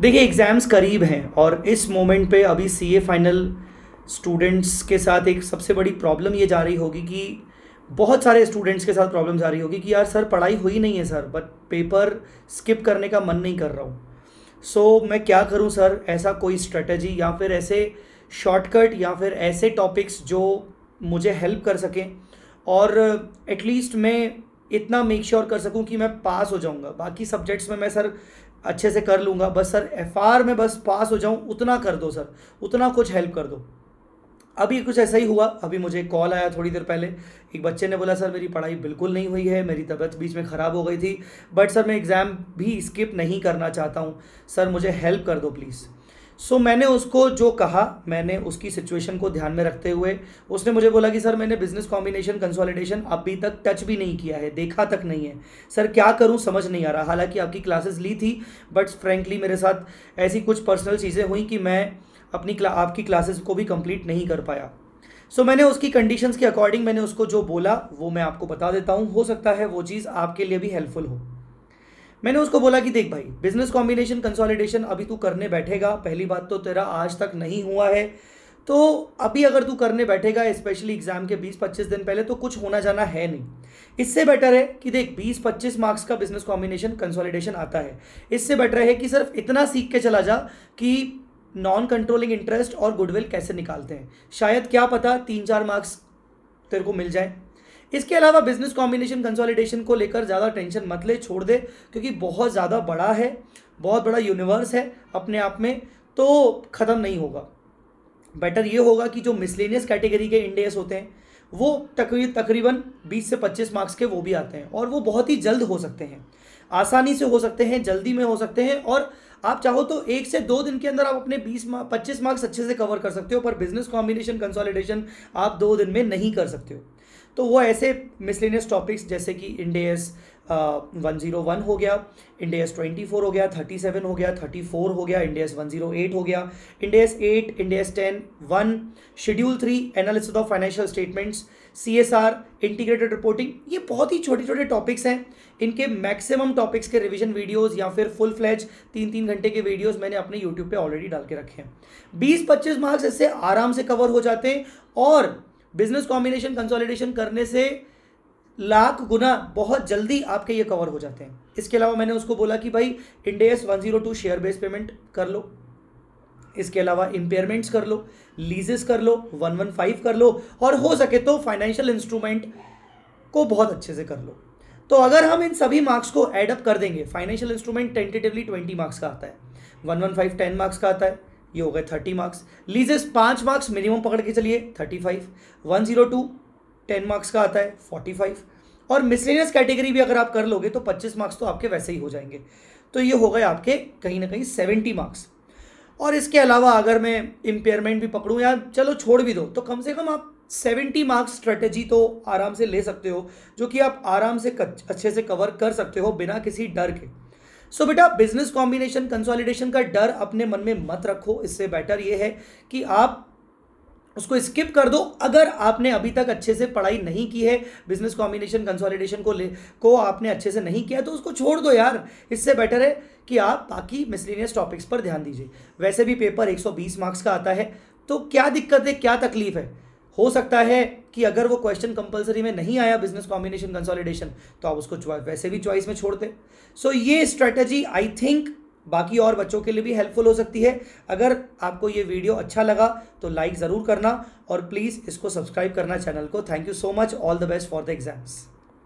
देखिए एग्ज़ाम्स करीब हैं और इस मोमेंट पे अभी सी ए फाइनल स्टूडेंट्स के साथ एक सबसे बड़ी प्रॉब्लम ये जा रही होगी कि बहुत सारे स्टूडेंट्स के साथ प्रॉब्लम जा रही होगी कि यार सर पढ़ाई हुई नहीं है सर बट पेपर स्किप करने का मन नहीं कर रहा हूँ सो so, मैं क्या करूँ सर ऐसा कोई स्ट्रेटजी या फिर ऐसे शॉर्टकट या फिर ऐसे टॉपिक्स जो मुझे हेल्प कर सकें और एटलीस्ट मैं इतना मेक श्योर sure कर सकूं कि मैं पास हो जाऊंगा बाकी सब्जेक्ट्स में मैं सर अच्छे से कर लूँगा बस सर एफ में बस पास हो जाऊँ उतना कर दो सर उतना कुछ हेल्प कर दो अभी कुछ ऐसा ही हुआ अभी मुझे कॉल आया थोड़ी देर पहले एक बच्चे ने बोला सर मेरी पढ़ाई बिल्कुल नहीं हुई है मेरी तबीयत बीच में ख़राब हो गई थी बट सर मैं एग्ज़ाम भी स्किप नहीं करना चाहता हूँ सर मुझे हेल्प कर दो प्लीज़ सो मैंने उसको जो कहा मैंने उसकी सिचुएशन को ध्यान में रखते हुए उसने मुझे बोला कि सर मैंने बिजनेस कॉम्बिनेशन कंसोलिडेशन अभी तक टच भी नहीं किया है देखा तक नहीं है सर क्या करूं समझ नहीं आ रहा हालांकि आपकी क्लासेस ली थी बट फ्रेंकली मेरे साथ ऐसी कुछ पर्सनल चीज़ें हुई कि मैं अपनी क्ला, आपकी क्लासेस को भी कंप्लीट नहीं कर पाया सो so, मैंने उसकी कंडीशंस के अकॉर्डिंग मैंने उसको जो बोला वो मैं आपको बता देता हूँ हो सकता है वो चीज़ आपके लिए भी हेल्पफुल हो मैंने उसको बोला कि देख भाई बिजनेस कॉम्बिनेशन कंसोलिडेशन अभी तू करने बैठेगा पहली बात तो तेरा आज तक नहीं हुआ है तो अभी अगर तू करने बैठेगा स्पेशली एग्जाम के 20-25 दिन पहले तो कुछ होना जाना है नहीं इससे बेटर है कि देख 20-25 मार्क्स का बिजनेस कॉम्बिनेशन कंसोलिडेशन आता है इससे बेटर है कि सिर्फ इतना सीख के चला जा कि नॉन कंट्रोलिंग इंटरेस्ट और गुडविल कैसे निकालते हैं शायद क्या पता तीन चार मार्क्स तेरे को मिल जाए इसके अलावा बिजनेस कॉम्बिनेशन कंसोलिडेशन को लेकर ज़्यादा टेंशन मत ले छोड़ दे क्योंकि बहुत ज़्यादा बड़ा है बहुत बड़ा यूनिवर्स है अपने आप में तो ख़त्म नहीं होगा बेटर ये होगा कि जो मिसलिनियस कैटेगरी के इंडेस होते हैं वो तकरीब तकरीबन 20 से 25 मार्क्स के वो भी आते हैं और वो बहुत ही जल्द हो सकते हैं आसानी से हो सकते हैं जल्दी में हो सकते हैं और आप चाहो तो एक से दो दिन के अंदर आप अपने 20 मार्क्स पच्चीस मार्क्स अच्छे से कवर कर सकते हो पर बिजनेस कॉम्बिनेशन कंसोलिडेशन आप दो दिन में नहीं कर सकते हो तो वो ऐसे मिसलिनियस टॉपिक्स जैसे कि इंडेस वन ज़ीरो वन हो गया इंडेस ट्वेंटी फोर हो गया थर्टी सेवन हो गया थर्टी फोर हो गया इंडेस वन ज़ीरो एट हो गया Ind AS eight Ind AS ten one schedule three analysis of financial statements C S R integrated reporting ये बहुत ही छोटे छोटे टॉपिक्स हैं इनके मैक्सिमम टॉपिक्स के रिविजन वीडियोज़ या फिर फुल फ्लैज तीन तीन घंटे के वीडियोज़ मैंने अपने यूट्यूब पर ऑलरेडी डाल के रखे हैं बीस पच्चीस मार्क्स इससे आराम से कवर हो जाते हैं और बिजनेस कॉम्बिनेशन कंसोलिडेशन करने से लाख गुना बहुत जल्दी आपके ये कवर हो जाते हैं इसके अलावा मैंने उसको बोला कि भाई इंडेस 102 शेयर बेस पेमेंट कर लो इसके अलावा इम्पेयरमेंट्स कर लो लीजेस कर लो 115 कर लो और हो सके तो फाइनेंशियल इंस्ट्रूमेंट को बहुत अच्छे से कर लो तो अगर हम इन सभी मार्क्स को एडअप कर देंगे financial instrument tentatively twenty marks का आता है one one five ten marks का आता है ये हो गए थर्टी मार्क्स लीजेस पाँच मार्क्स मिनिमम पकड़ के चलिए thirty five one zero two ten marks का आता है फोर्टी फाइव और मिसलेनियस कैटेगरी भी अगर आप कर लोगे तो पच्चीस मार्क्स तो आपके वैसे ही हो जाएंगे तो ये हो गए आपके कहीं ना कहीं सेवेंटी मार्क्स और इसके अलावा अगर मैं इम्पेयरमेंट भी पकड़ूँ या चलो छोड़ भी दो तो कम से कम आप सेवेंटी मार्क्स स्ट्रेटेजी तो आराम से ले सकते हो जो कि आप आराम से अच्छे से कवर कर सकते हो बिना किसी डर के सो बेटा बिजनेस कॉम्बिनेशन कंसोलिडेशन का डर अपने मन में मत रखो इससे बेटर ये है कि आप उसको स्किप कर दो अगर आपने अभी तक अच्छे से पढ़ाई नहीं की है बिजनेस कॉम्बिनेशन कंसोलिडेशन को ले को आपने अच्छे से नहीं किया तो उसको छोड़ दो यार इससे बेटर है कि आप बाकी मिसलिनियस टॉपिक्स पर ध्यान दीजिए वैसे भी पेपर 120 मार्क्स का आता है तो क्या दिक्कत है क्या तकलीफ है हो सकता है कि अगर वो क्वेश्चन कंपलसरी में नहीं आया बिजनेस कॉम्बिनेशन कंसोलिडेशन तो आप उसको वैसे भी चॉइस में छोड़ते सो so, ये स्ट्रेटजी आई थिंक बाकी और बच्चों के लिए भी हेल्पफुल हो सकती है अगर आपको ये वीडियो अच्छा लगा तो लाइक ज़रूर करना और प्लीज़ इसको सब्सक्राइब करना चैनल को thank you so much all the best for the exams